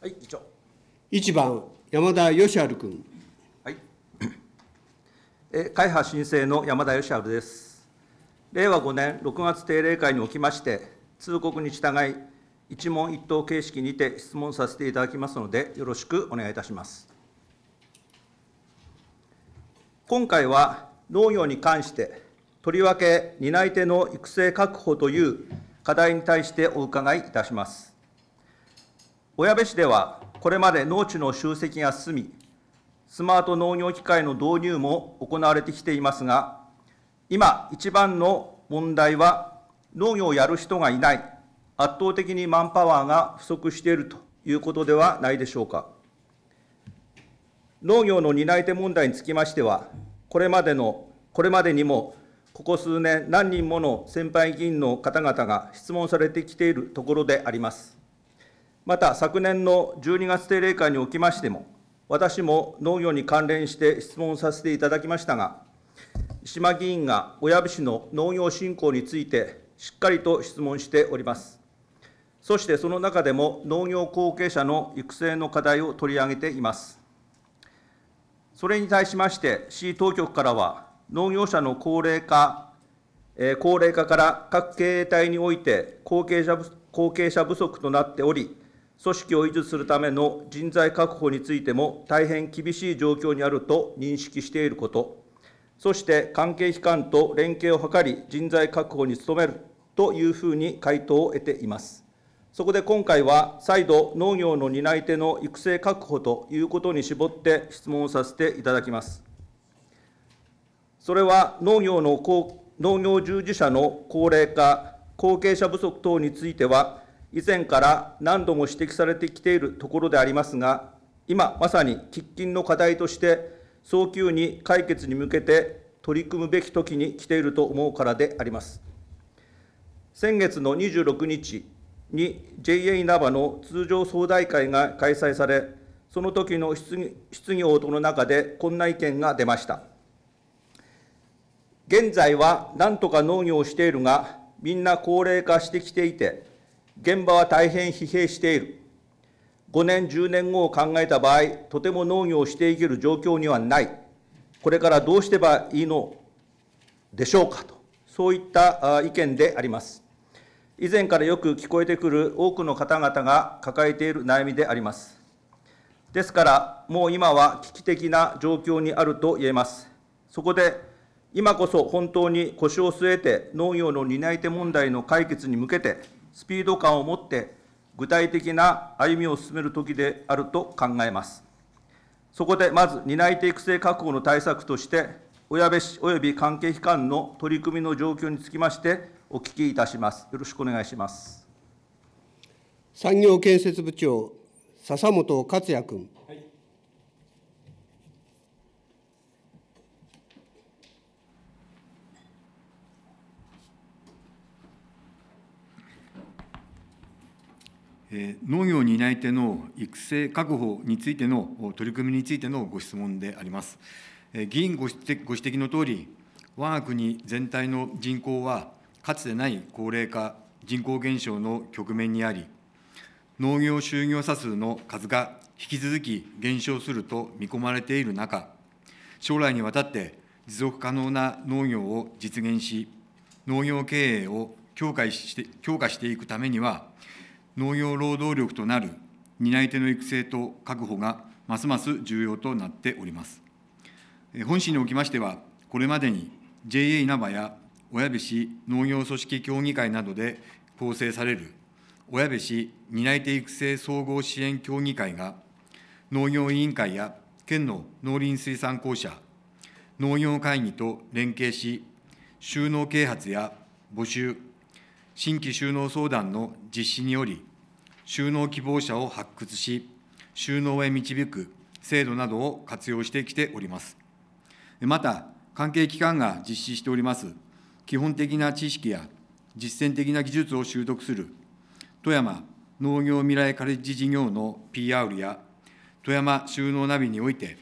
はい、議長。1番、山田義治君。はい。え会派申請の山田義治です。令和5年6月定例会におきまして、通告に従い、一問一答形式にて質問させていただきますので、よろしくお願いいたします。今回は農業に関して、とりわけ担い手の育成確保という課題に対してお伺いいたします。小矢部市ではこれまで農地の集積が進み、スマート農業機械の導入も行われてきていますが、今、一番の問題は、農業をやる人がいない、圧倒的にマンパワーが不足しているということではないでしょうか。農業の担い手問題につきましては、これまでの、これまでにも、ここ数年、何人もの先輩議員の方々が質問されてきているところであります。また昨年の12月定例会におきましても、私も農業に関連して質問させていただきましたが、島議員が小籔市の農業振興について、しっかりと質問しております。そしてその中でも農業後継者の育成の課題を取り上げています。それに対しまして、市当局からは、農業者の高齢化、え高齢化から各経営体において後継者後継者不足となっており、組織を維持するための人材確保についても大変厳しい状況にあると認識していること、そして関係機関と連携を図り、人材確保に努めるというふうに回答を得ています。そこで今回は、再度、農業の担い手の育成確保ということに絞って質問をさせていただきます。それは農業の農業従事者の高齢化、後継者不足等については、以前から何度も指摘されてきているところでありますが、今まさに喫緊の課題として、早急に解決に向けて取り組むべき時に来ていると思うからであります。先月の26日に JA 稲葉の通常総大会が開催され、その時の質疑質疑応答の中でこんな意見が出ました。現在はなんとか農業をしているが、みんな高齢化してきていて、現場は大変疲弊している。5年、10年後を考えた場合、とても農業をしていける状況にはない。これからどうしてばいいのでしょうかと、そういった意見であります。以前からよく聞こえてくる多くの方々が抱えている悩みであります。ですから、もう今は危機的な状況にあると言えます。そこで、今こそ本当に腰を据えて農業の担い手問題の解決に向けて、スピード感を持って具体的な歩みを進める時であると考えます。そこでまず担い手育成確保の対策として、親部市及び関係機関の取り組みの状況につきまして、お聞きいたします。よろしくお願いします。産業建設部長、笹本克也君。農業担い手の育成確保についての取り組みについてのご質問であります。議員ご指摘のとおり、我が国全体の人口は、かつてない高齢化、人口減少の局面にあり、農業就業者数の数が引き続き減少すると見込まれている中、将来にわたって持続可能な農業を実現し、農業経営を強化して強化していくためには、農業労働力となる担い手の育成と確保がますます重要となっております。本市におきましては、これまでに JA 稲葉や親部市農業組織協議会などで構成される親部市担い手育成総合支援協議会が、農業委員会や県の農林水産公社、農業会議と連携し、収納啓発や募集、新規就農相談の実施により、就農希望者を発掘し、就農へ導く制度などを活用してきております。また、関係機関が実施しております基本的な知識や実践的な技術を習得する富山農業未来カレッジ事業の PR や富山就農ナビにおいて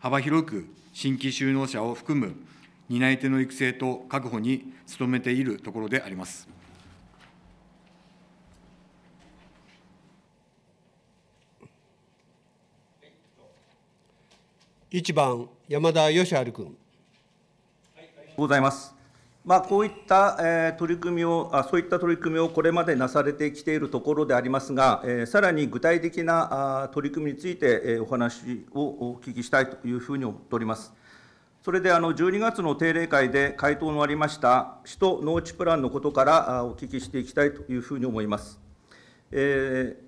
幅広く新規就農者を含む担い手の育成と確保に努めているところであります。1番、山田義治君。ございます。まあ、こういった、えー、取り組みをあ、そういった取り組みをこれまでなされてきているところでありますが、えー、さらに具体的なあ取り組みについて、えー、お話をお聞きしたいというふうに思っております。それであの12月の定例会で回答のありました首都農地プランのことからお聞きしていきたいというふうに思います。えー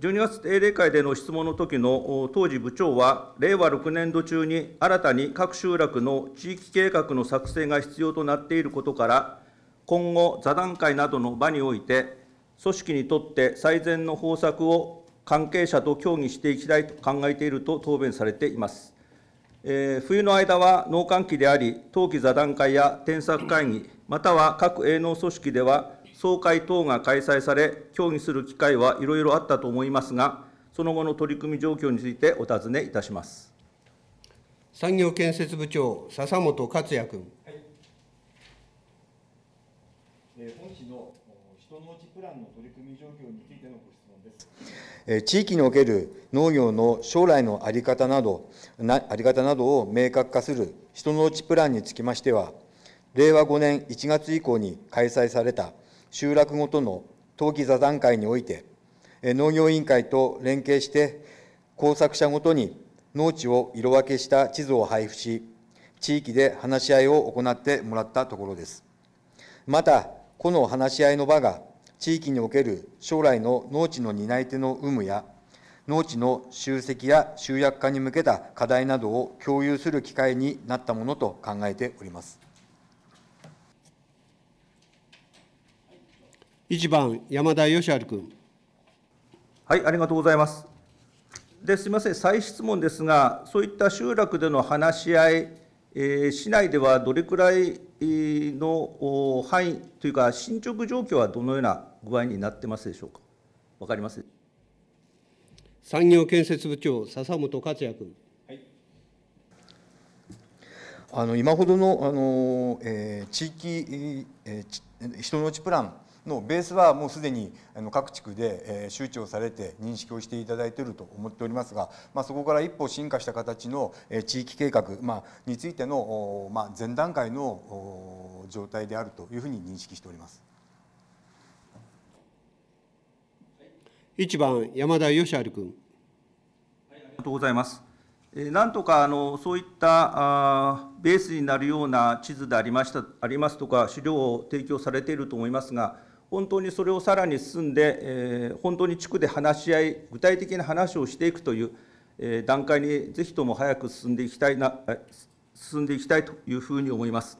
12月定例会での質問の時の当時部長は、令和6年度中に新たに各集落の地域計画の作成が必要となっていることから、今後、座談会などの場において、組織にとって最善の方策を関係者と協議していきたいと考えていると答弁されています。えー、冬の間は農閑期であり、冬季座談会や添削会議、または各営農組織では、総会等が開催され、協議する機会はいろいろあったと思いますが、その後の取り組み状況についてお尋ねいたします。産業建設部長、笹本克也君。え本の人地プランの取り組み状況についてのご質問です。え地域における農業の将来のあり方などなあり方などを明確化する人農地プランにつきましては、令和5年1月以降に開催された集落ごとの登記座談会において、農業委員会と連携して、工作者ごとに農地を色分けした地図を配布し、地域で話し合いを行ってもらったところです。また、この話し合いの場が、地域における将来の農地の担い手の有無や、農地の集積や集約化に向けた課題などを共有する機会になったものと考えております。1番、山田義治君。はい、ありがとうございます。ですみません、再質問ですが、そういった集落での話し合い、えー、市内ではどれくらいの範囲というか、進捗状況はどのような具合になってますでしょうか。わかります産業建設部長、笹本克也君。あの今ほどのあの、えー、地域、えー、人のうちプランのベースはもうすでに各地区で周知をされて認識をしていただいていると思っておりますが、まあ、そこから一歩進化した形の地域計画、まあ、についての、まあ、前段階の状態であるというふうに認識しております。1番山田義治君、はい、ありがとうございます。なんとかあのそういったベースになるような地図でありましたありますとか、資料を提供されていると思いますが、本当にそれをさらに進んで、えー、本当に地区で話し合い、具体的な話をしていくという、えー、段階にぜひとも早く進んでいきたいな進んでいきたいというふうに思います。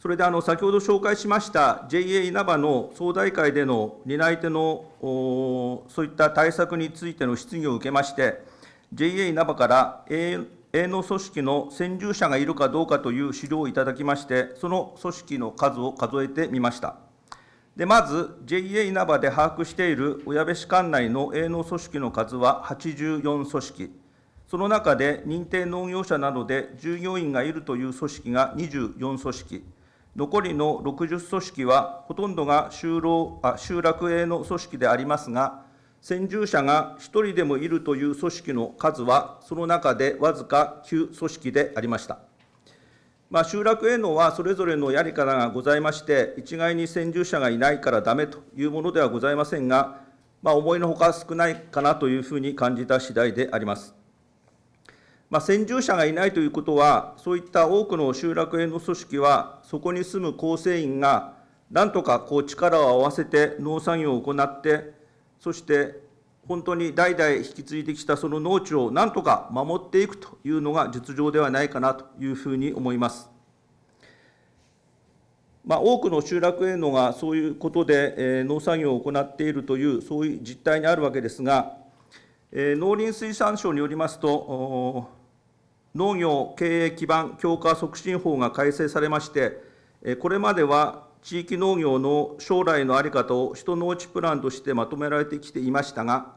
それであの先ほど紹介しました JA 稲葉の総大会での担い手のそういった対策についての質疑を受けまして、JA 稲葉から営の組織の先住者がいるかどうかという資料をいただきまして、その組織の数を数えてみました。でまず、JA 稲葉で把握している小矢部市管内の営農組織の数は84組織、その中で認定農業者などで従業員がいるという組織が24組織、残りの60組織は、ほとんどが就労あ集落営農組織でありますが、先住者が1人でもいるという組織の数は、その中でわずか9組織でありました。まあ、集落営農はそれぞれのやり方がございまして、一概に先住者がいないからだめというものではございませんが、まあ、思いのほか少ないかなというふうに感じた次第であります。まあ、先住者がいないということは、そういった多くの集落営農組織は、そこに住む構成員が、なんとかこう力を合わせて農作業を行って、そして本当に代々引き継いできたその農地をなんとか守っていくというのが実情ではないかなというふうに思います。まあ、多くの集落営農がそういうことで、え農作業を行っているという、そういう実態にあるわけですが、え農林水産省によりますと、農業経営基盤強化促進法が改正されまして、これまでは地域農業の将来の在り方を首都農地プランとしてまとめられてきていましたが、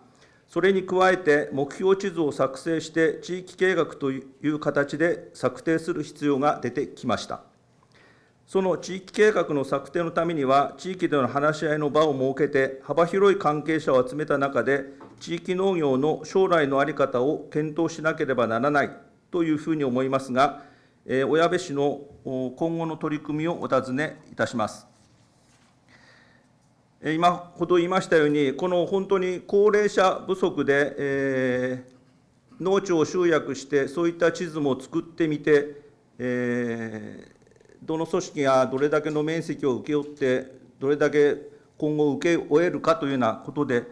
それに加えて目標地図を作成して地域計画という形で策定する必要が出てきました。その地域計画の策定のためには、地域での話し合いの場を設けて、幅広い関係者を集めた中で、地域農業の将来の在り方を検討しなければならないというふうに思いますが、小矢部市の今後の取り組みをお尋ねいたします。今ほど言いましたように、この本当に高齢者不足で、えー、農地を集約して、そういった地図も作ってみて、えー、どの組織がどれだけの面積を請け負って、どれだけ今後請け負えるかというようなことで、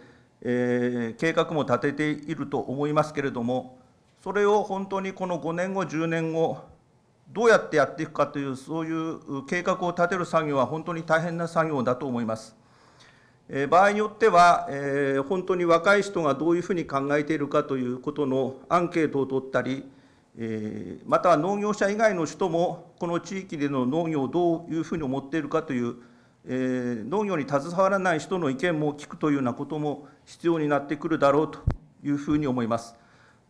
えー、計画も立てていると思いますけれども、それを本当にこの5年後、10年後、どうやってやっていくかというそういう計画を立てる作業は本当に大変な作業だと思います。え場合によっては、え本当に若い人がどういうふうに考えているかということのアンケートを取ったり、えまたは農業者以外の人もこの地域での農業をどういうふうに思っているかという、え農業に携わらない人の意見も聞くというようなことも必要になってくるだろうというふうに思います。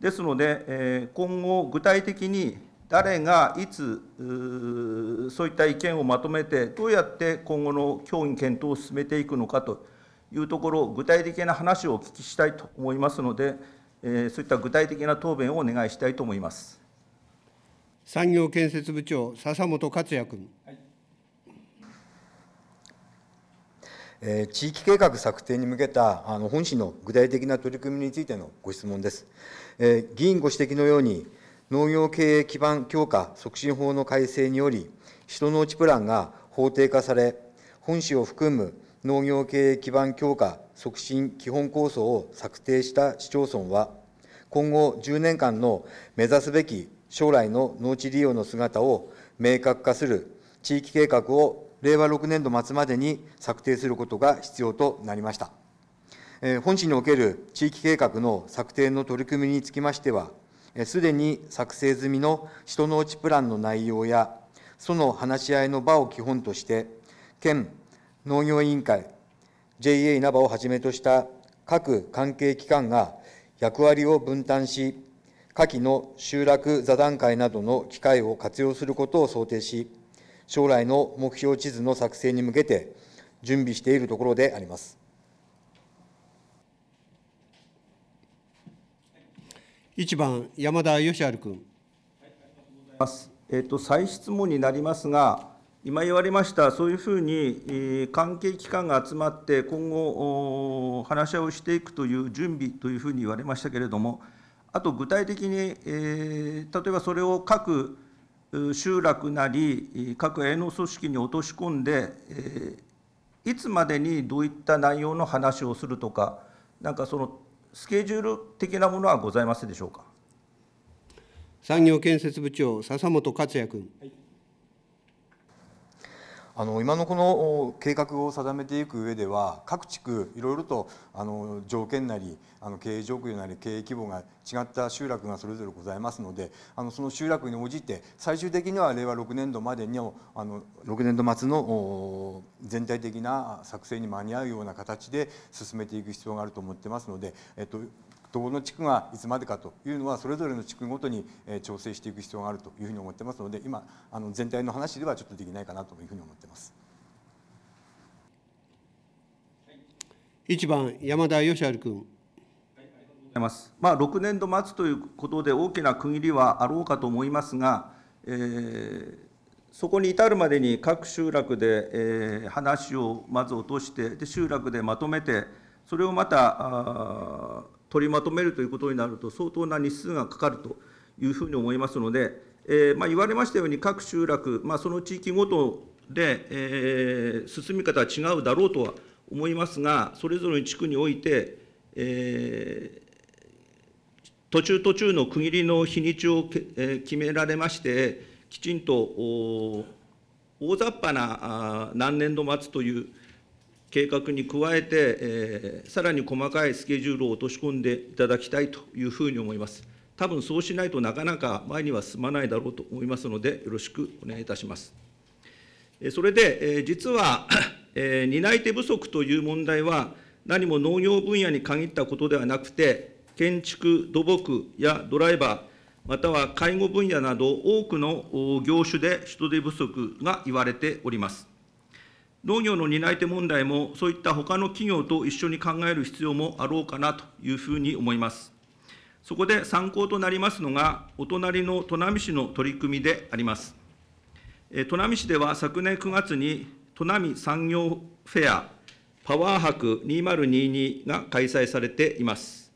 ですので、え今後具体的に誰がいつそういった意見をまとめて、どうやって今後の協議検討を進めていくのかというところ、具体的な話をお聞きしたいと思いますので、そういった具体的な答弁をお願いしたいと思います産業建設部長、笹本克也君。はい地域計画策定に向けたあの本市の具体的な取り組みについてのご質問です。議員ご指摘のように、農業経営基盤強化促進法の改正により、首都農地プランが法定化され、本市を含む農業経営基盤強化促進基本構想を策定した市町村は、今後10年間の目指すべき将来の農地利用の姿を明確化する地域計画を令和6年度末までに策定することが必要となりました。本市における地域計画の策定の取り組みにつきましては、すでに作成済みの人のうちプランの内容や、その話し合いの場を基本として、県農業委員会、JA 稲葉をはじめとした各関係機関が役割を分担し、下記の集落座談会などの機会を活用することを想定し、将来の目標地図の作成に向けて準備しているところであります。1番、山田義治君。えっと、再質問になりますが、今言われました、そういうふうに関係機関が集まって、今後、話し合いをしていくという準備というふうに言われましたけれども、あと具体的に、えー、例えばそれを各集落なり、各営農組織に落とし込んで、えー、いつまでにどういった内容の話をするとか、なんかそのスケジュール的なものはございますでしょうか。産業建設部長、笹本克也君。はいあの今のこの計画を定めていく上では各地区いろいろとあの条件なりあの経営状況なり経営規模が違った集落がそれぞれございますのであのその集落に応じて最終的には令和6年度までにあの6年度末の全体的な作成に間に合うような形で進めていく必要があると思ってますので、えっと、どの地区がいつまでかというのはそれぞれの地区ごとに調整していく必要があるというふうに思ってますので今あの全体の話ではちょっとできないかなというふうに思ってます。1番山田義治君。まあ、6年度末ということで、大きな区切りはあろうかと思いますが、えー、そこに至るまでに各集落で、えー、話をまず落としてで、集落でまとめて、それをまた取りまとめるということになると、相当な日数がかかるというふうに思いますので、えー、まあ、言われましたように、各集落、まあ、その地域ごとで、えー、進み方は違うだろうとは思いますが、それぞれの地区において、えー、途中途中の区切りの日にちを、え決められまして、きちんと大雑把な何年度末という、計画に加えて、さらに細かいスケジュールを落とし込んでいただきたいというふうに思います。多分そうしないとなかなか前には進まないだろうと思いますので、よろしくお願いいたします。それで、実は、担い手不足という問題は、何も農業分野に限ったことではなくて、建築、土木やドライバー、または介護分野など多くの業種で人手不足が言われております。農業の担い手問題も、そういった他の企業と一緒に考える必要もあろうかなというふうに思います。そこで参考となりますのが、お隣の砺波市の取り組みであります。砺波市では昨年9月に、砺波産業フェアパワー博2022が開催されています。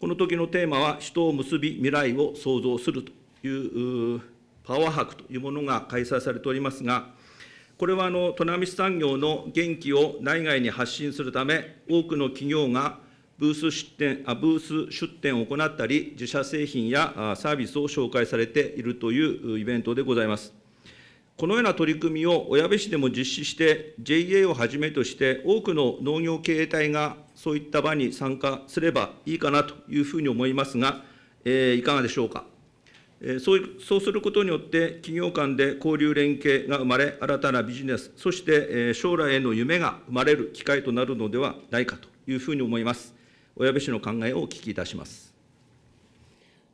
この時のテーマは、人を結び未来を創造するというパワー博というものが開催されておりますが、これは砺波市産業の元気を内外に発信するため、多くの企業がブース出店あブース出店を行ったり、自社製品やサービスを紹介されているというイベントでございます。このような取り組みを小矢部市でも実施して、JA をはじめとして多くの農業経営体がそういった場に参加すればいいかなというふうに思いますが、えー、いかがでしょうか。そうそうすることによって、企業間で交流連携が生まれ、新たなビジネス、そして将来への夢が生まれる機会となるのではないかというふうに思います。小矢部氏の考えをお聞きいたします。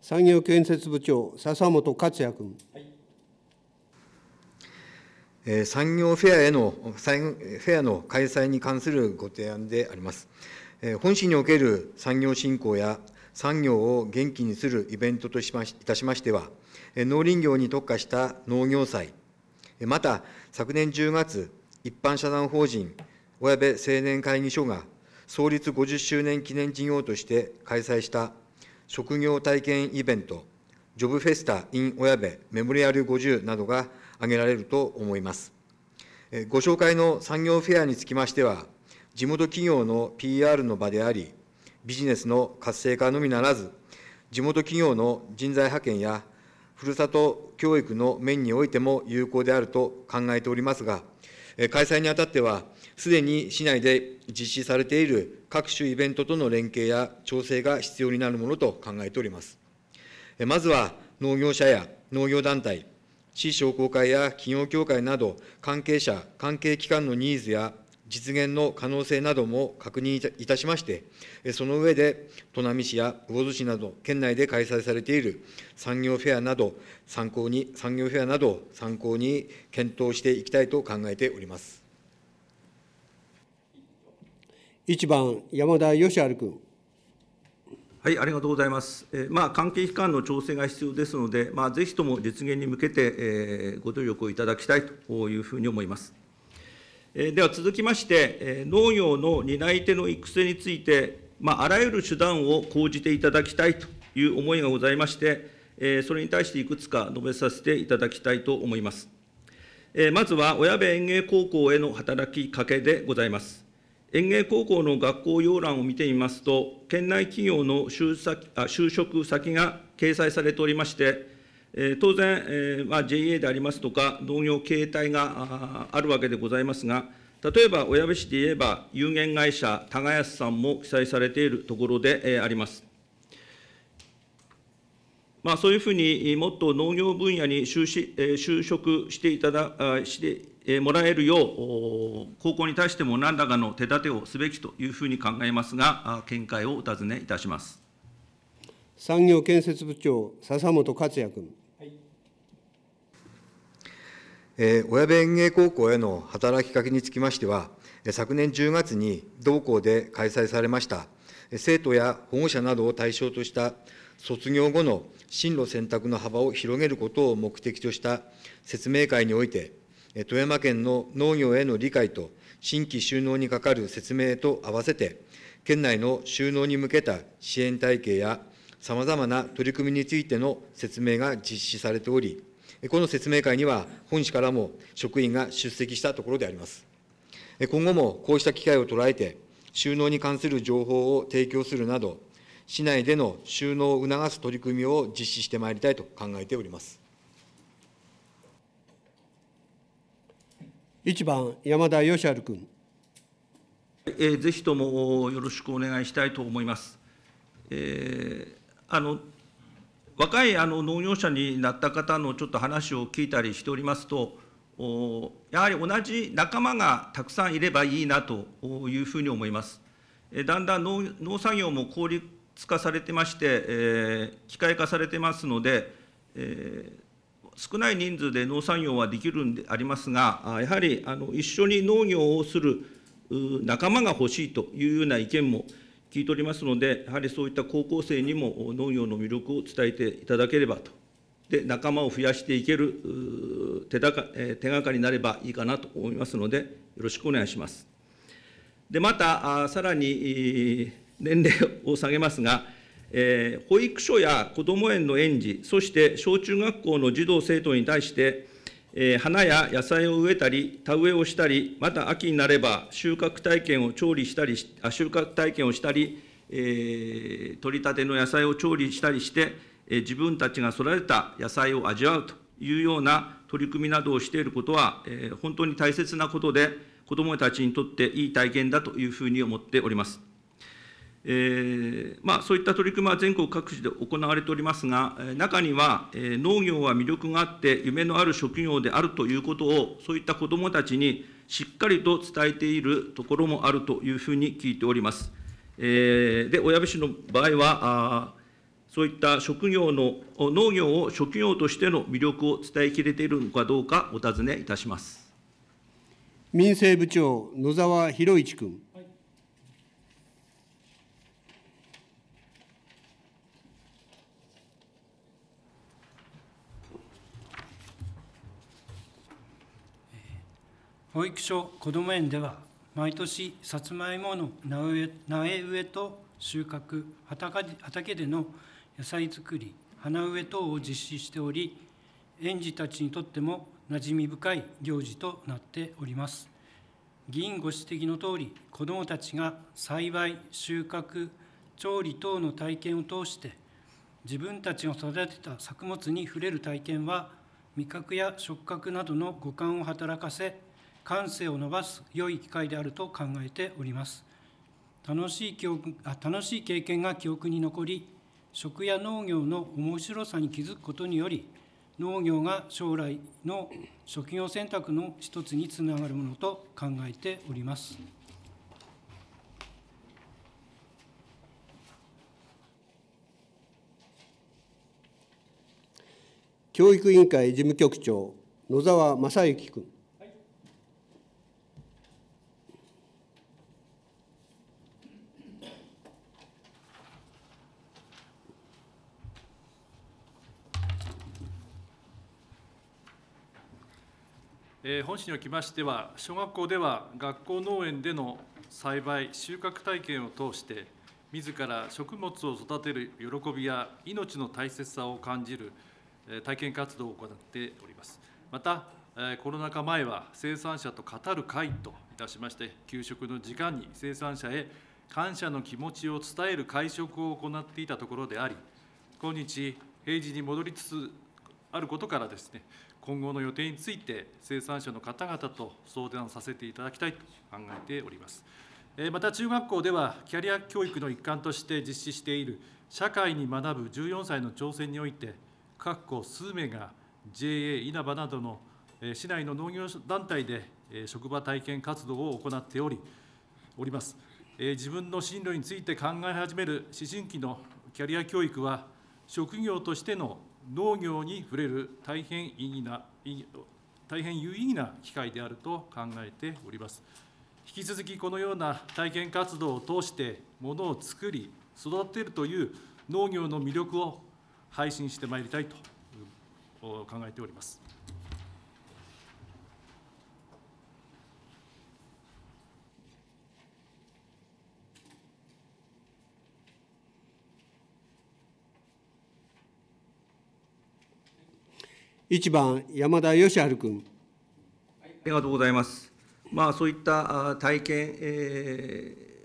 産業建設部長、笹本克也君。はい産業フェアへの、フェアの開催に関するご提案であります。本市における産業振興や産業を元気にするイベントといたしましては、農林業に特化した農業祭、また昨年10月、一般社団法人小矢部青年会議所が創立50周年記念事業として開催した職業体験イベント、ジョブフェスタ in 小矢部メモリアル50などが挙げられると思います。ご紹介の産業フェアにつきましては、地元企業の PR の場であり、ビジネスの活性化のみならず、地元企業の人材派遣や、ふるさと教育の面においても有効であると考えておりますが、開催にあたっては、すでに市内で実施されている各種イベントとの連携や調整が必要になるものと考えております。まずは農業者や農業団体、市商工会や企業協会など、関係者、関係機関のニーズや実現の可能性なども確認いたしまして、その上で、砺波市や魚津市など、県内で開催されている産業フェアなど、参考に、産業フェアなどを参考に検討していきたいと考えております。1番、山田義治君。はい、ありがとうございます。えまあ、関係機関の調整が必要ですので、まあ、ぜひとも実現に向けて、えー、ご努力をいただきたいというふうに思います。では続きまして、農業の担い手の育成について、あらゆる手段を講じていただきたいという思いがございまして、それに対していくつか述べさせていただきたいと思います。まずは、親部園芸高校への働きかけでございます。園芸高校の学校要覧を見てみますと、県内企業の就職先が掲載されておりまして、当然、JA でありますとか、農業経営体があるわけでございますが、例えば小矢部市で言えば、有限会社、高安さんも記載されているところであります。まあ、そういうふうにもっと農業分野に就し就職していただしてもらえるよう、高校に対しても何らかの手立てをすべきというふうに考えますが、見解をお尋ねいたします産業建設部長、笹本克也君。親部園芸高校への働きかけにつきましては、昨年10月に同校で開催されました、生徒や保護者などを対象とした卒業後の進路選択の幅を広げることを目的とした説明会において、富山県の農業への理解と新規就農にかかる説明と合わせて、県内の就農に向けた支援体系やさまざまな取り組みについての説明が実施されており、この説明会には、本市からも職員が出席したところであります。今後もこうした機会を捉えて、収納に関する情報を提供するなど、市内での収納を促す取り組みを実施してまいりたいと考えております。1番、山田義治君。えぜひともよろしくお願いしたいと思います。えー、あの若いあの農業者になった方のちょっと話を聞いたりしておりますと、やはり同じ仲間がたくさんいればいいなというふうに思います。だんだん農作業も効率化されてまして、え機械化されてますので、え少ない人数で農作業はできるんでありますが、やはりあの一緒に農業をする仲間が欲しいというような意見も、聞いておりますので、やはりそういった高校生にも農業の魅力を伝えていただければと、で仲間を増やしていける手だか手がかりになればいいかなと思いますので、よろしくお願いします。でまた、さらに年齢を下げますが、えー、保育所やこども園の園児、そして小中学校の児童・生徒に対して、え花や野菜を植えたり、田植えをしたり、また秋になれば収穫体験を調理したり収穫体験をしたり、え取り立ての野菜を調理したりして、え自分たちが育てた野菜を味わうというような取り組みなどをしていることは、え本当に大切なことで、子どもたちにとっていい体験だというふうに思っております。えーまあ、そういった取り組みは全国各地で行われておりますが、中には、えー、農業は魅力があって、夢のある職業であるということを、そういった子どもたちにしっかりと伝えているところもあるというふうに聞いております。えー、で、小矢部市の場合は、あそういった職業の、農業を職業としての魅力を伝えきれているのかどうか、お尋ねいたします民生部長、野沢博一君。保育所こども園では毎年さつまいもの苗植えと収穫畑での野菜作り花植え等を実施しており園児たちにとっても馴染み深い行事となっております議員ご指摘のとおり子どもたちが栽培収穫調理等の体験を通して自分たちの育てた作物に触れる体験は味覚や触覚などの五感を働かせ感性を伸ばす良い機会であると考えております楽しい記憶あ楽しい経験が記憶に残り食や農業の面白さに気づくことにより農業が将来の職業選択の一つにつながるものと考えております。教育委員会事務局長野沢正幸君。えー、本市におきましては、小学校では学校農園での栽培、収穫体験を通して、自ら食物を育てる喜びや命の大切さを感じる体験活動を行っております。また、コロナ禍前は生産者と語る会といたしまして、給食の時間に生産者へ感謝の気持ちを伝える会食を行っていたところであり、今日、平時に戻りつつあることからですね、今後の予定について生産者の方々と相談させていただきたいと考えております。また中学校ではキャリア教育の一環として実施している社会に学ぶ14歳の挑戦において各校数名が JA 稲葉などの市内の農業団体で職場体験活動を行っておりおります自分の進路について考え始める思春期のキャリア教育は職業としての農業に触れる大変意義な大変有意義な機会であると考えております。引き続きこのような体験活動を通して、ものを作り、育てるという農業の魅力を配信してまいりたいと考えております。1番、山田義治君。ありがとうございます。まあ、そういった体験、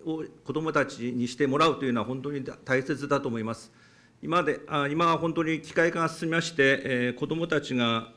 を子どもたちにしてもらうというのは本当に大切だと思います。今であ今は本当に機械化が進みまして、え子どもたちが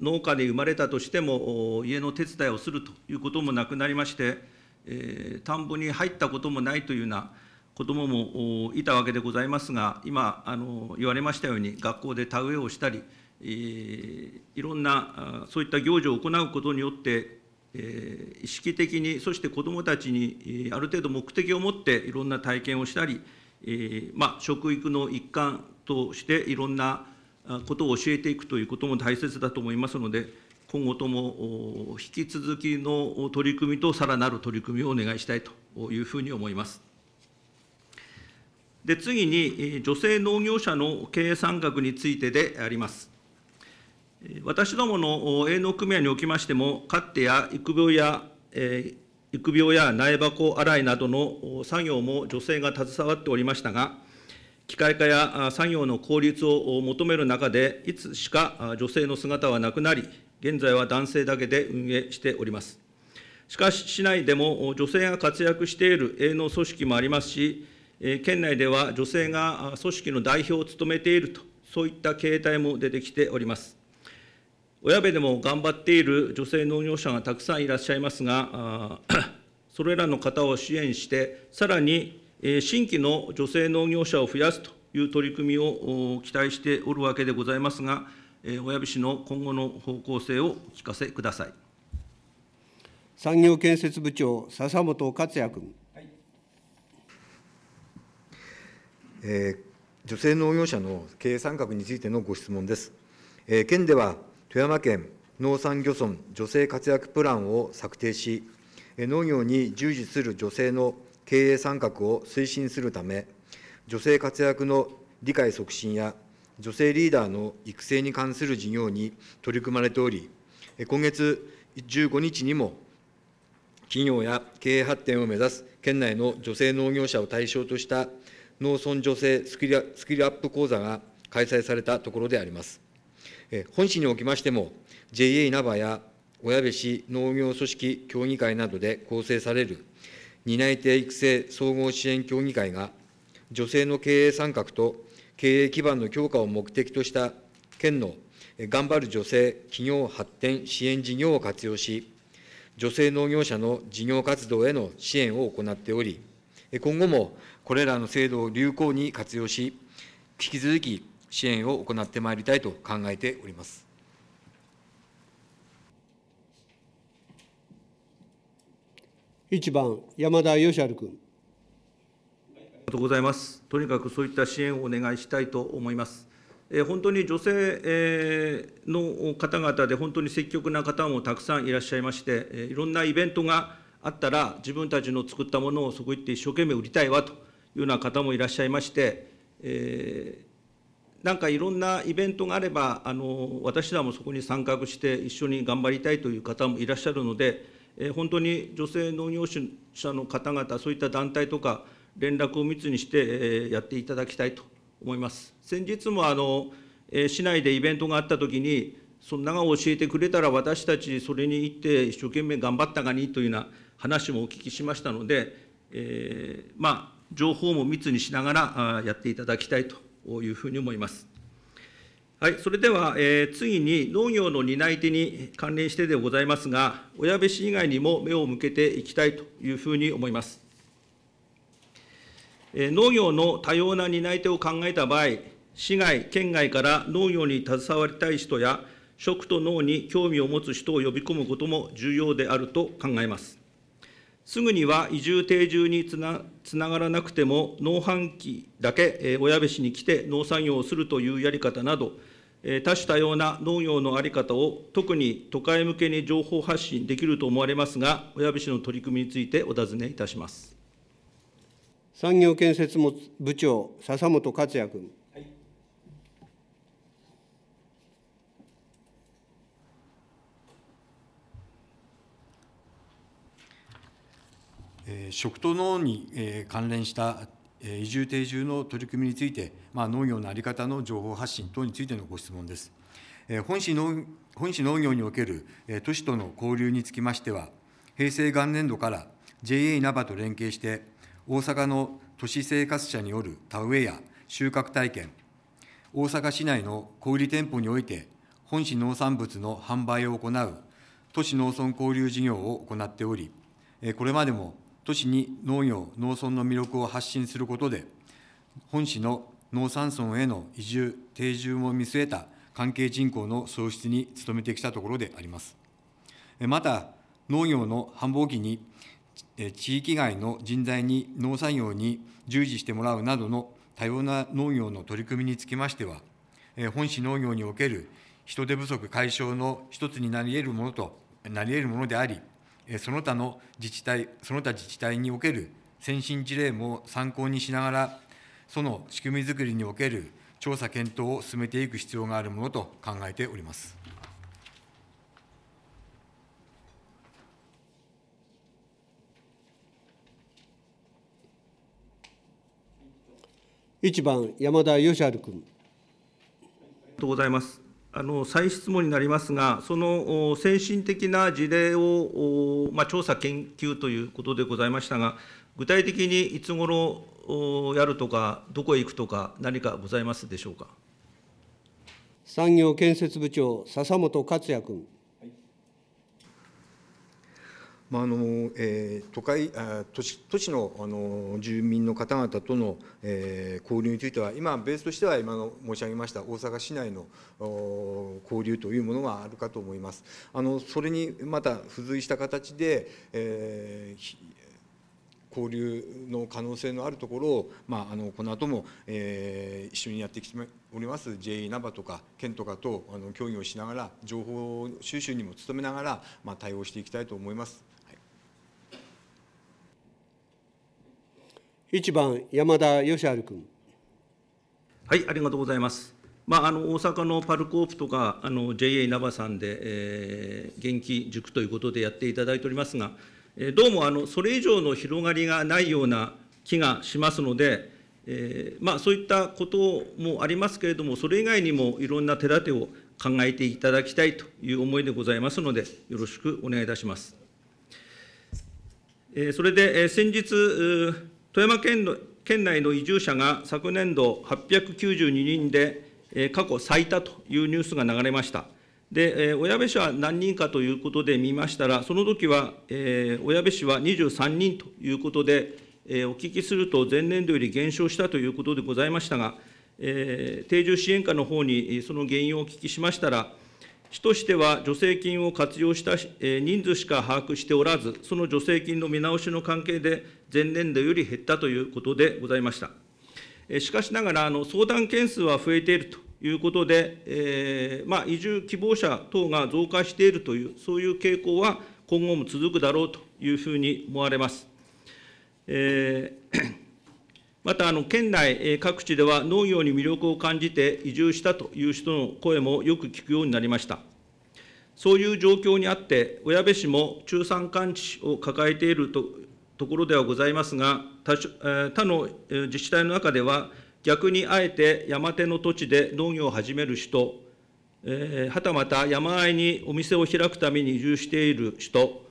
農家で生まれたとしても、家の手伝いをするということもなくなりまして、え田んぼに入ったこともないというような子どももいたわけでございますが、今あの、言われましたように、学校で田植えをしたり、えいろんなそういった行事を行うことによって、え意識的に、そして子どもたちに、ある程度目的を持っていろんな体験をしたり、えまあ、食育の一環としていろんなことを教えていくということも大切だと思いますので、今後とも引き続きの取り組みとさらなる取り組みをお願いしたいというふうに思います。で次に、女性農業者の経営参画についてであります。私どもの営農組合におきましても、かってや育苗や、育や苗箱洗いなどの作業も女性が携わっておりましたが、機械化や作業の効率を求める中で、いつしか女性の姿はなくなり、現在は男性だけで運営しております。しかし、市内でも女性が活躍している営農組織もありますし、県内では女性が組織の代表を務めていると、そういった形態も出てきております。親部でも頑張っている女性農業者がたくさんいらっしゃいますが、それらの方を支援して、さらに新規の女性農業者を増やすという取り組みを期待しておるわけでございますが、小矢部氏の今後の方向性をお聞かせください産業建設部長、笹本克也君。えー、女性農業者の経営参画についてのご質問です。えー、県では富山県農産漁村女性活躍プランを策定し、農業に従事する女性の経営参画を推進するため、女性活躍の理解促進や女性リーダーの育成に関する事業に取り組まれており、今月15日にも、企業や経営発展を目指す県内の女性農業者を対象とした農村女性スキルアップ講座が開催されたところであります。本市におきましても、ＪＡ いなや小矢部市農業組織協議会などで構成される担い手育成総合支援協議会が、女性の経営参画と経営基盤の強化を目的とした県の頑張る女性企業発展支援事業を活用し、女性農業者の事業活動への支援を行っており、今後もこれらの制度を有効に活用し、引き続き支援を行ってまいりたいと考えております。一番、山田義治君。ありがとうございます。とにかくそういった支援をお願いしたいと思います。えー、本当に女性、えー、の方々で、本当に積極な方もたくさんいらっしゃいまして、えー、いろんなイベントがあったら、自分たちの作ったものをそこ行って一生懸命売りたいわというような方もいらっしゃいまして、えなんかいろんなイベントがあれば、あの私らもそこに参画して、一緒に頑張りたいという方もいらっしゃるので、えー、本当に女性農業者の方々、そういった団体とか、連絡を密にして、えー、やっていただきたいと思います。先日もあの、えー、市内でイベントがあったときに、そんなが教えてくれたら、私たちそれに行って、一生懸命頑張ったがにというような話もお聞きしましたので、えー、まあ、情報も密にしながらやっていただきたいとというふうに思います。はい、それでは、えー、次に農業の担い手に関連してでございますが、親部市以外にも目を向けていきたいというふうに思います。えー、農業の多様な担い手を考えた場合、市外、県外から農業に携わりたい人や、食と脳に興味を持つ人を呼び込むことも重要であると考えます。すぐには移住定住につながらなくても、農繁期だけ親部市に来て農産業をするというやり方など、多種多様な農業の在り方を特に都会向けに情報発信できると思われますが、親部市の取り組みについてお尋ねいたします産業建設部長、笹本克也君。食と農に関連した移住定住の取り組みについて、まあ、農業の在り方の情報発信等についてのご質問です。本市農本市農業における都市との交流につきましては、平成元年度から JA 稲葉と連携して、大阪の都市生活者による田植えや収穫体験、大阪市内の小売店舗において、本市農産物の販売を行う都市農村交流事業を行っており、これまでも都市に農業、農村の魅力を発信することで、本市の農産村への移住、定住も見据えた関係人口の創出に努めてきたところであります。また、農業の繁忙期に地域外の人材に農作業に従事してもらうなどの多様な農業の取り組みにつきましては、本市農業における人手不足解消の一つになり得るものとなり得るものであり、その他の自治体、その他自治体における先進事例も参考にしながら、その仕組みづくりにおける調査検討を進めていく必要があるものと考えております。1番山田義治君。ありがとうございます。再質問になりますが、その先進的な事例を調査、研究ということでございましたが、具体的にいつ頃やるとか、どこへ行くとか、何かございますでしょうか。産業建設部長、笹本克也君。まああのえー、都会都市都市のあの住民の方々との、えー、交流については今ベースとしては今の申し上げました大阪市内の交流というものがあるかと思います。あのそれにまた付随した形で、えー交流の可能性のあるところを、まあ、あのこの後も、えー、一緒にやってきております JA ナバとか県とかとあの協議をしながら情報収集にも努めながら、まあ、対応していきたいと思います。1番、山田義治君。はい、ありがとうございます。まあ、あの大阪のパルコープとかあの JA 稲葉さんで、えー、元気塾ということでやっていただいておりますが、えー、どうもあのそれ以上の広がりがないような気がしますので、えーまあ、そういったこともありますけれども、それ以外にもいろんな手立てを考えていただきたいという思いでございますので、よろしくお願いいたします。えー、それで、えー、先日、富山県の県内の移住者が昨年度892人で、過去最多というニュースが流れました。で、小矢部市は何人かということで見ましたら、その時は、小矢部市は23人ということで、お聞きすると前年度より減少したということでございましたが、定住支援課の方にその原因をお聞きしましたら、市としては助成金を活用した人数しか把握しておらず、その助成金の見直しの関係で、前年度より減ったということでございました。しかしながら、相談件数は増えているということで、移住希望者等が増加しているという、そういう傾向は今後も続くだろうというふうに思われます。えーまた、県内各地では農業に魅力を感じて移住したという人の声もよく聞くようになりました。そういう状況にあって、小矢部市も中山間地を抱えているとところではございますが、他の自治体の中では、逆にあえて山手の土地で農業を始める人、えー、はたまた山あいにお店を開くために移住している人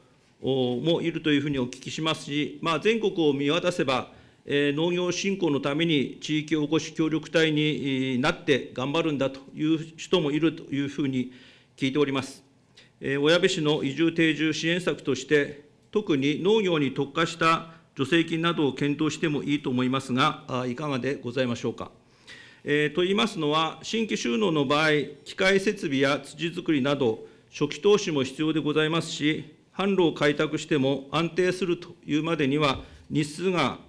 もいるというふうにお聞きしますし、まあ、全国を見渡せば、農業振興のために地域おこし協力隊になって頑張るんだという人もいるというふうに聞いております。小矢部市の移住定住支援策として、特に農業に特化した助成金などを検討してもいいと思いますが、いかがでございましょうか。えー、と言いますのは、新規収納の場合、機械設備や土作りなど、初期投資も必要でございますし、販路を開拓しても安定するというまでには、日数が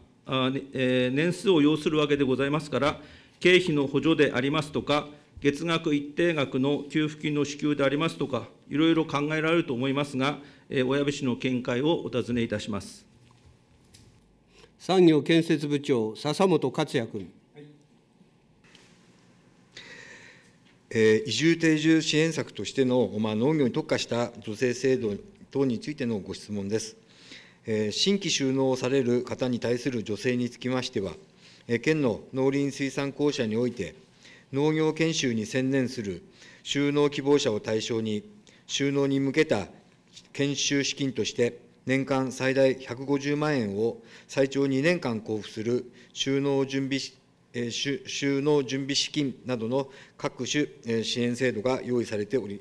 え年数を要するわけでございますから、経費の補助でありますとか、月額一定額の給付金の支給でありますとか、いろいろ考えられると思いますが、えー、小藪氏の見解をお尋ねいたします。産業建設部長、笹本克也君。えー、移住定住支援策としての、まあ、農業に特化した助成制度等についてのご質問です。新規就農される方に対する助成につきましては、県の農林水産公社において、農業研修に専念する就農希望者を対象に、就農に向けた研修資金として、年間最大150万円を最長2年間交付する就農準備就農準備資金などの各種支援制度が用意されており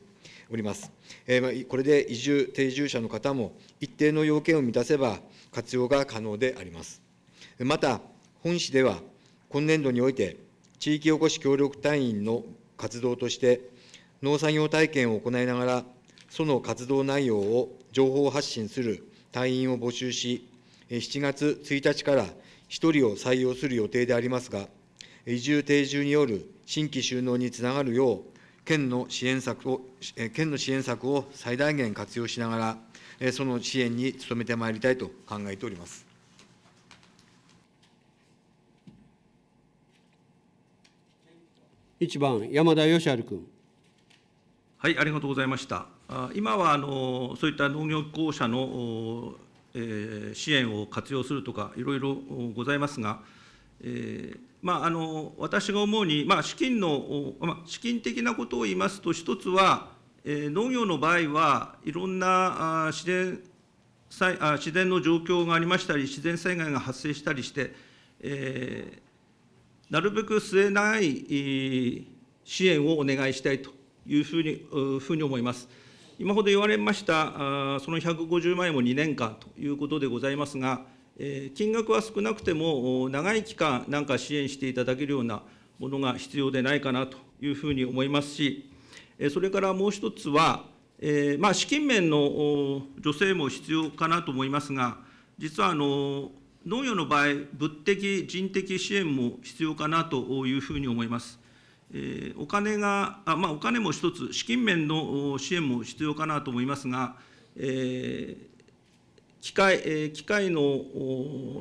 おります。これで移住、定住者の方も一定の要件を満たせば活用が可能であります。また、本市では今年度において、地域おこし協力隊員の活動として、農産業体験を行いながら、その活動内容を情報発信する隊員を募集し、7月1日から1人を採用する予定でありますが、移住・定住による新規就農につながるよう、県の支援策を県の支援策を最大限活用しながら、その支援に努めてまいりたいと考えております。1番、山田義治君。はい、ありがとうございました。今はあのそういった農業公社の、えー、支援を活用するとか、いろいろございますが、えー、まあ、あの私が思うに、まあ、資金の、まあ、資金的なことを言いますと、一つは、えー、農業の場合はいろんなあ自然災あ自然の状況がありましたり、自然災害が発生したりして、えー、なるべく据えない、えー、支援をお願いしたいというふうにうふうに思います。今ほど言われました、あその150万円も2年間ということでございますが、金額は少なくても、長い期間、なんか支援していただけるようなものが必要でないかなというふうに思いますし、それからもう一つは、まあ、資金面の助成も必要かなと思いますが、実はあの農業の場合、物的、人的支援も必要かなというふうに思います。お金が、あまあ、お金も一つ、資金面の支援も必要かなと思いますが、えー、機械,、えー、機械の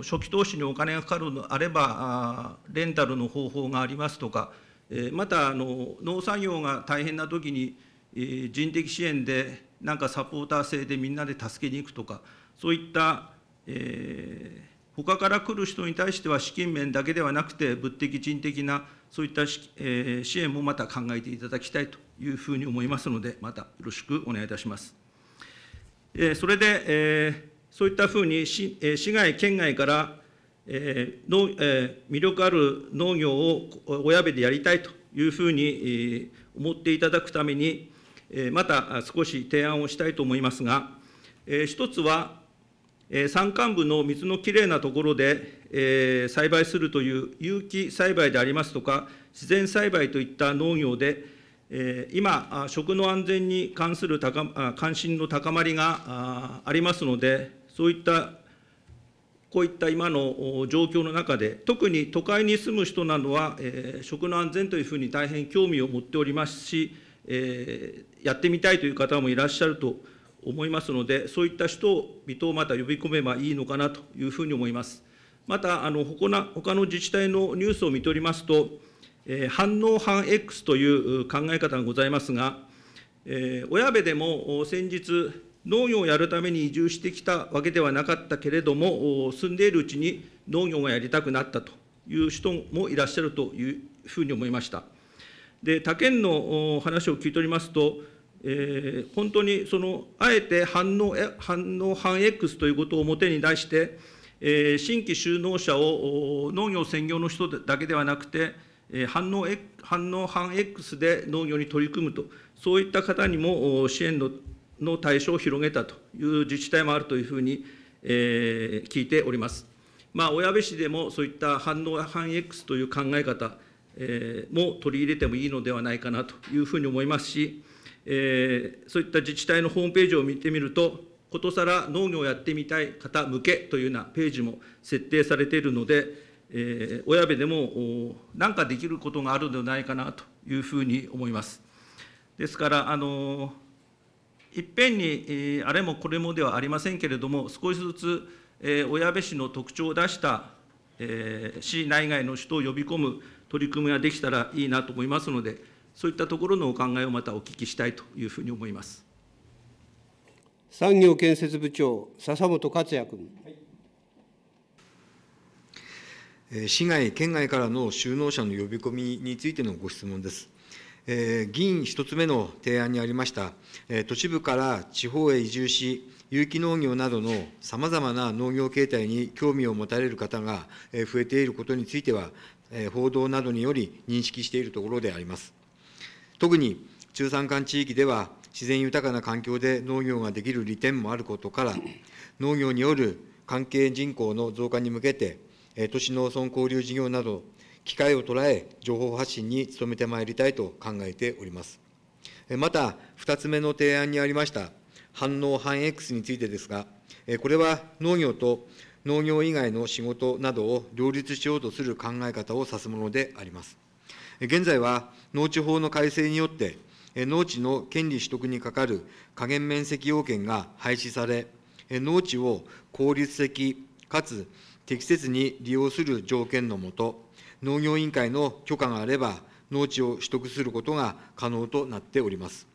初期投資にお金がかかるのであればレンタルの方法がありますとか、えー、またあの農作業が大変な時に、えー、人的支援でなんかサポーター制でみんなで助けに行くとかそういった、えー、他から来る人に対しては資金面だけではなくて物的人的なそういった、えー、支援もまた考えていただきたいというふうに思いますのでまたよろしくお願いいたします。えー、それで、えーそういったふうに市市外、県外から、えーのえー、魅力ある農業を親部でやりたいというふうに、えー、思っていただくために、えー、また少し提案をしたいと思いますが、えー、一つは、えー、山間部の水のきれいなところで、えー、栽培するという有機栽培でありますとか、自然栽培といった農業で、えー、今、食の安全に関する高関心の高まりがありますので、そういった、こういった今の状況の中で、特に都会に住む人などは、えー、食の安全というふうに大変興味を持っておりますし、えー、やってみたいという方もいらっしゃると思いますので、そういった人を水戸をまた呼び込めばいいのかなというふうに思います。また、あの他他の自治体のニュースを見ておりますと、えー、反応反 X という考え方がございますが、えー、親部でも先日、農業をやるために移住してきたわけではなかったけれども、住んでいるうちに農業がやりたくなったという人もいらっしゃるというふうに思いました。で他県の話を聞いておりますと、えー、本当にそのあえて反応反応反 X ということを表に出して、えー、新規就農者を農業専業の人だけではなくて、え反応反応反 X で農業に取り組むと、そういった方にも支援のの対象を広げたという自治体もあるというふうに、えー、聞いております。まあ、親部市でもそういった反応反 X という考え方、えー、も取り入れてもいいのではないかなというふうに思いますし、えー、そういった自治体のホームページを見てみると、ことさら農業をやってみたい方向けというようなページも設定されているので、えー、親部でも何かできることがあるのではないかなというふうに思います。ですから、あのーいっぺんにあれもこれもではありませんけれども、少しずつ小矢部市の特徴を出した市内外の人を呼び込む取り組みができたらいいなと思いますので、そういったところのお考えをまたお聞きしたいというふうに思います産業建設部長、笹本克也君。市外、県外からの就農者の呼び込みについてのご質問です。議員1つ目の提案にありました、都市部から地方へ移住し、有機農業などのさまざまな農業形態に興味を持たれる方が増えていることについては、報道などにより認識しているところであります。特に中山間地域では、自然豊かな環境で農業ができる利点もあることから、農業による関係人口の増加に向けて、都市農村交流事業など、機会を捉え、情報発信に努めてまいりたいと考えております。また、二つ目の提案にありました、反応反 X についてですが、これは農業と農業以外の仕事などを両立しようとする考え方を指すものであります。現在は農地法の改正によって、農地の権利取得にかかる加減面積要件が廃止され、農地を効率的かつ適切に利用する条件のもと、農業委員会の許可があれば、農地を取得することが可能となっております。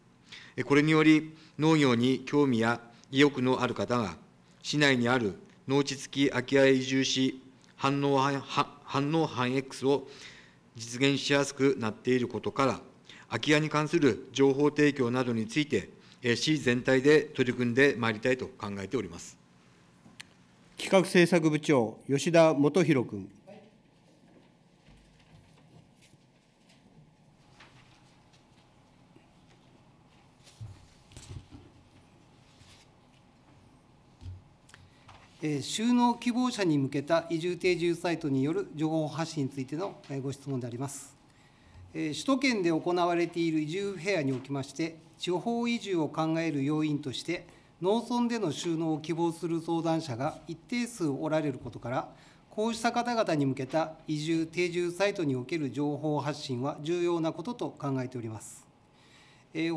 これにより、農業に興味や意欲のある方が、市内にある農地付き空き家へ移住し、反応反応反 X を実現しやすくなっていることから、空き家に関する情報提供などについて、市全体で取り組んでまいりたいと考えております企画政策部長、吉田元弘君。収納希望者に向けた移住定住サイトによる情報発信についてのご質問であります。首都圏で行われている移住フェアにおきまして、地方移住を考える要因として、農村での収納を希望する相談者が一定数おられることから、こうした方々に向けた移住・定住サイトにおける情報発信は重要なことと考えております。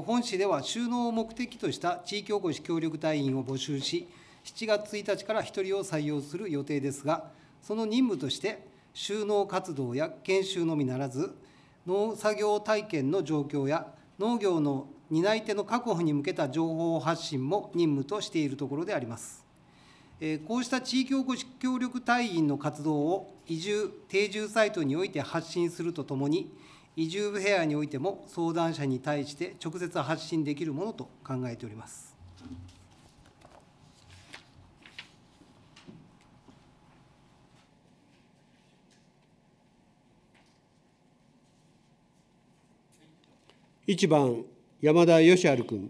本市では、収納を目的とした地域おこし協力隊員を募集し、7月1日から1人を採用する予定ですが、その任務として、収納活動や研修のみならず、農作業体験の状況や農業の担い手の確保に向けた情報発信も任務としているところであります。こうした地域おこし協力隊員の活動を移住・定住サイトにおいて発信するとともに、移住部屋においても相談者に対して直接発信できるものと考えております。1番、山田義治君。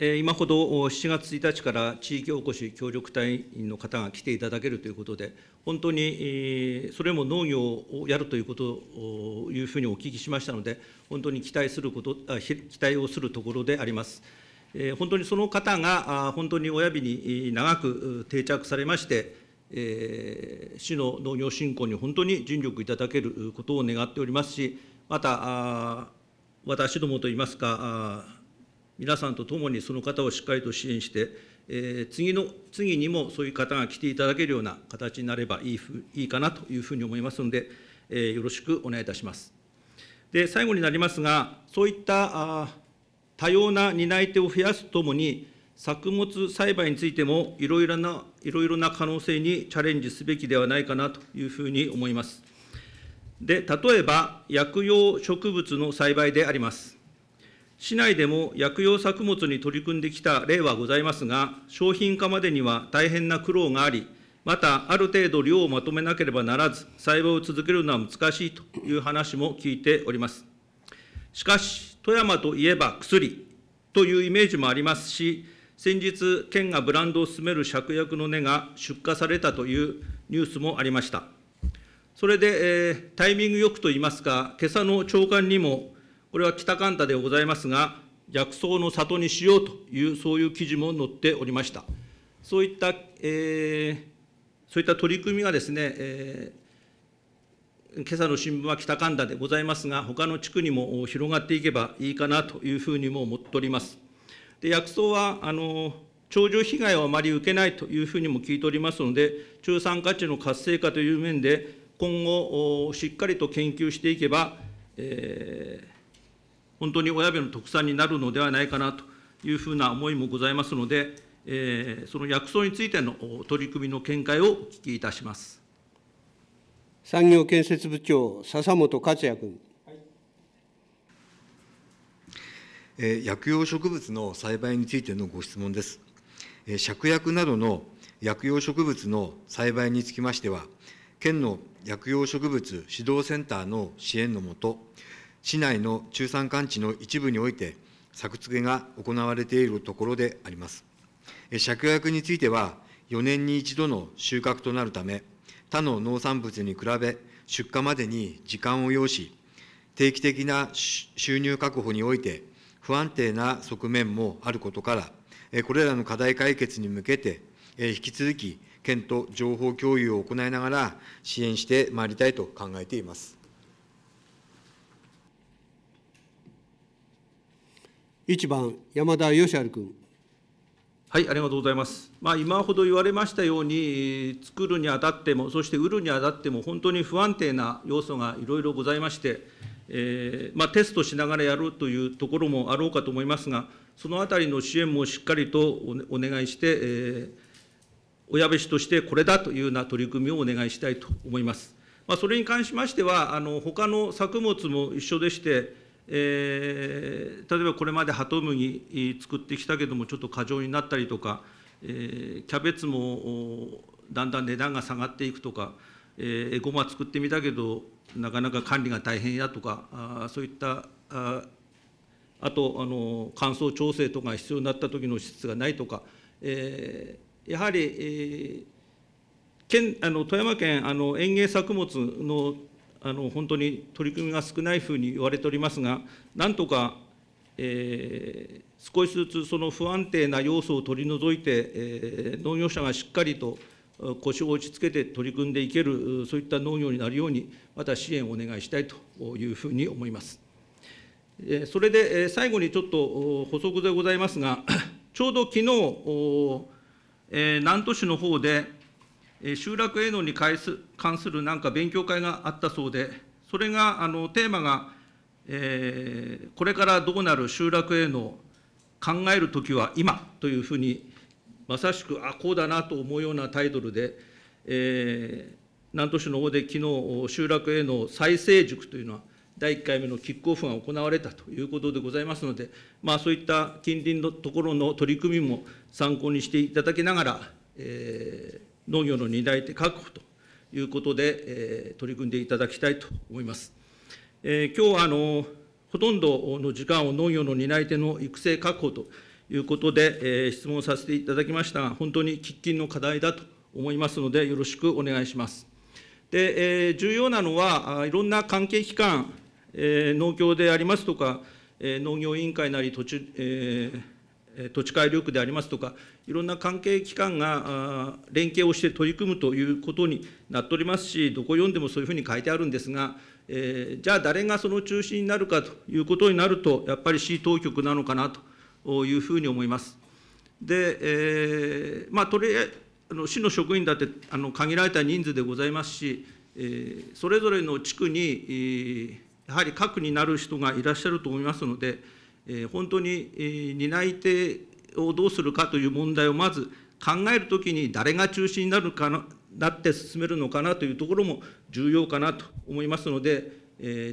今ほど7月1日から地域おこし協力隊員の方が来ていただけるということで、本当にそれも農業をやるということをいうふうにお聞きしましたので、本当に期待すること、期待をするところであります。本当にその方が本当に親指に長く定着されまして、市の農業振興に本当に尽力いただけることを願っておりますし、また、私どもといいますか、皆さんと共にその方をしっかりと支援して、え次の次にもそういう方が来ていただけるような形になればいいふいいかなというふうに思いますので、えー、よろしくお願いいたします。で最後になりますが、そういった多様な担い手を増やすとともに、作物栽培についてもいろいろないろいろな可能性にチャレンジすべきではないかなというふうに思います。で、例えば薬用植物の栽培であります。市内でも薬用作物に取り組んできた例はございますが、商品化までには大変な苦労があり、またある程度量をまとめなければならず、栽培を続けるのは難しいという話も聞いております。しかし、富山といえば薬というイメージもありますし、先日、県がブランドを進める芍薬の根が出荷されたというニュースもありました。それで、えー、タイミングよくといいますか、けさの朝刊にも、これは北関田でございますが、薬草の里にしようという、そういう記事も載っておりました。そういった、えー、そういった取り組みがですね、えー、今朝の新聞は北神田でございますが、他の地区にも広がっていけばいいかなというふうにも思っております。で薬草はあの頂上被害をあまり受けないというふうにも聞いておりますので、中産価値の活性化という面で、今後、しっかりと研究していけば、本当に親部の特産になるのではないかなというふうな思いもございますので、その薬草についての取り組みの見解をお聞きいたします産業建設部長、笹本克也君。薬用植物の栽培についてのご質問です。芍薬などの薬用植物の栽培につきましては、県の薬用植物指導センターの支援のもと、市内の中山間地の一部において、作付けが行われているところであります。芍薬については、4年に1度の収穫となるため、他の農産物に比べ、出荷までに時間を要し、定期的な収入確保において、不安定な側面もあることから、これらの課題解決に向けて、引き続き県と情報共有を行いながら、支援してまいりたいと考えています。1番、山田義治君。はい、ありがとうございます。まあ、今ほど言われましたように、作るにあたっても、そして売るにあたっても、本当に不安定な要素がいろいろございまして、えー、まあ、テストしながらやるというところもあろうかと思いますが、そのあたりの支援もしっかりとおお願いして、えー親部市としてこれだというような取り組みをお願いしたいと思います。まあ、それに関しましては、あの他の作物も一緒でして、えー、例えばこれまでハト麦作ってきたけども、ちょっと過剰になったりとか、えー、キャベツもだんだん値段が下がっていくとか、えー、ごま作ってみたけど、なかなか管理が大変やとか、あそういったああとあの乾燥調整とか必要になった時の施設がないとか、えーやはり、県あの富山県あの園芸作物のあの本当に取り組みが少ないふうに言われておりますが、なんとか、えー、少しずつその不安定な要素を取り除いて、えー、農業者がしっかりと腰を落ち着けて取り組んでいける、そういった農業になるように、また支援をお願いしたいというふうに思います。それで最後にちょっと補足でございますが、ちょうど昨日南砺市のほうで、集落営農に関するなんか勉強会があったそうで、それが、テーマが、えー、これからどうなる集落営農、考えるときは今というふうに、まさしく、あこうだなと思うようなタイトルで、えー、南砺市の方で昨日集落営農再生塾というのは、第1回目のキックオフが行われたということでございますので、まあ、そういった近隣のところの取り組みも参考にしていただきながら、えー、農業の担い手確保ということで、えー、取り組んでいただきたいと思います。えー、今日はあのほとんどの時間を農業の担い手の育成確保ということで、えー、質問させていただきましたが、本当に喫緊の課題だと思いますので、よろしくお願いします。で、え重要なのは、いろんな関係機関、農協でありますとか、農業委員会なり土地、えー、土地改良区でありますとか、いろんな関係機関が連携をして取り組むということになっておりますし、どこ読んでもそういうふうに書いてあるんですが、えー、じゃあ、誰がその中心になるかということになると、やっぱり市当局なのかなというふうに思います。で、えー、まあ、とりあえずあの市の職員だってあの限られた人数でございますし、えー、それぞれの地区に、えーやはり核になる人がいらっしゃると思いますので、本当に担い手をどうするかという問題をまず考えるときに、誰が中心になるかななって進めるのかなというところも重要かなと思いますので、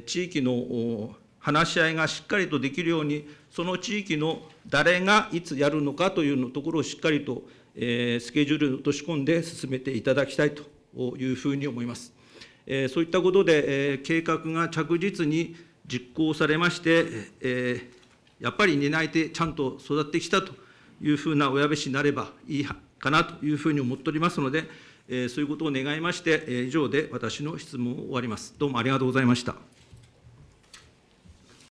地域の話し合いがしっかりとできるように、その地域の誰がいつやるのかというのところをしっかりとスケジュールに落とし込んで進めていただきたいというふうに思います。そういったことで、計画が着実に実行されまして、やっぱり担い手、ちゃんと育ってきたというふうな親飯になればいいかなというふうに思っておりますので、そういうことを願いまして、以上で私の質問を終わります。どうもありがとうございました。